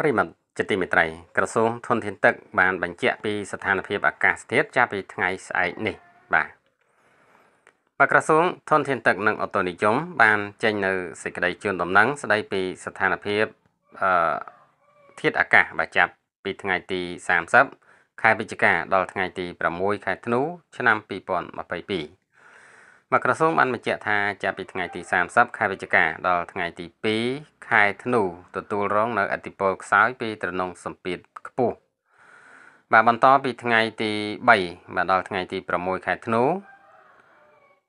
ប្រិមត្តជាទីមេត្រីក្រសួងធនធានទឹកបានបញ្ជាក់ពីស្ថានភាពអាកាសធាតុចាប់ពីថ្ងៃស្អែកនេះបាទបាទក្រសួងធនធានទឹកនិងអូតូនិយមបាន ចេញ នៅសេចក្តីជូនដំណឹងស្តីពីស្ថានភាពអឺធាតុអាកាសបាទចាប់ពីថ្ងៃទី30ខែវិច្ឆិកាដល់ថ្ងៃ ទី6ខែធ្នូឆ្នាំ2022បាទក្រសួងបានបញ្ជាក់ថាចាប់ពីថ្ងៃទី30ខែវិច្ឆិកាដល់ថ្ងៃទី2ខែធ្នូទទួលរងនៅអធិពលខ្សោយពីត្រនងសម្ពាធខ្ពស់បាទបន្តពីថ្ងៃទី3បាទដល់ថ្ងៃទី6ខែធ្នូ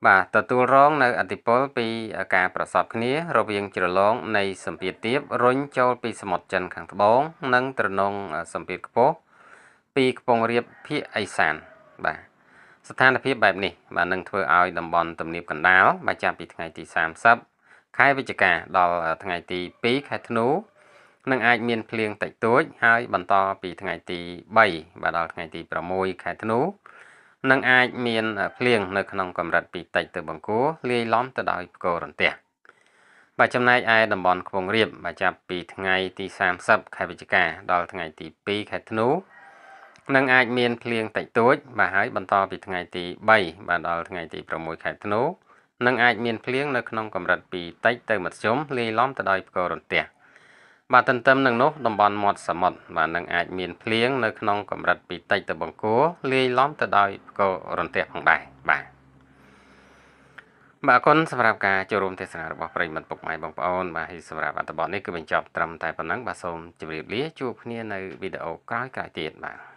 បាទទទួលរងនៅអធិពលពីការប្រសពគ្នា រវាងជ្រលងនៃសម្ពាធទាបរុញចូល ពីសមុទ្រចិនខាងត្បូងនិងត្រនងសម្ពាធខ្ពស់ពីខ្ពង់រាបភៀកអេសានបាទស្ថានភាពបែបនេះបាទនឹងធ្វើឲ្យតំបន់ទំនាបកណ្ដាលបាទចាប់ពីថ្ងៃទី30ខែវិច្ឆិកាដល់ថ្ងៃទី2ខែធ្នូនឹងអាចមានភ្លៀងតិចតួចហើយបន្តពីថ្ងៃទី3បាទដល់ថ្ងៃទី6ខែធ្នូនឹងអាចមានភ្លៀងនៅក្នុងកម្រិតពីតិចទៅបង្គួរលាយឡំទៅដោយផ្គររន្ទះបាទចំណែកឯតំបន់ខ្ពង់រាបបាទចាប់ពីថ្ងៃទី30ខែវិច្ឆិកាដល់ថ្ងៃទី2ខែធ្នូនឹងអាចមានភ្លៀងតិចតួចបាទហើយបន្តពីថ្ងៃទី3បាទដល់ថ្ងៃទី6ខែធ្នូនឹងអាចមានភ្លៀងនៅក្នុងកម្រិតពីតិចទៅមធ្យមលាយឡំទៅដោយផ្គររន្ទះបាទទន្ទឹមនឹងនោះតំបន់មាត់សមុទ្របាទនឹងអាចមានភ្លៀងនៅក្នុងកម្រិតពីតិចទៅបង្គួរលាយឡំទៅដោយផ្គររន្ទះផងដែរបាទបាទអរគុណសម្រាប់ការចូលរួមទេសនារបស់ប្រិយមិត្តពុកម៉ែបងប្អូនបាទហើយសម្រាប់អត្ថបទនេះគឺបញ្ចប់ត្រឹមតែប៉ុណ្ណឹងបាទសូមជម្រាបលាជួបគ្នានៅវីដេអូក្រោយៗទៀតបាទ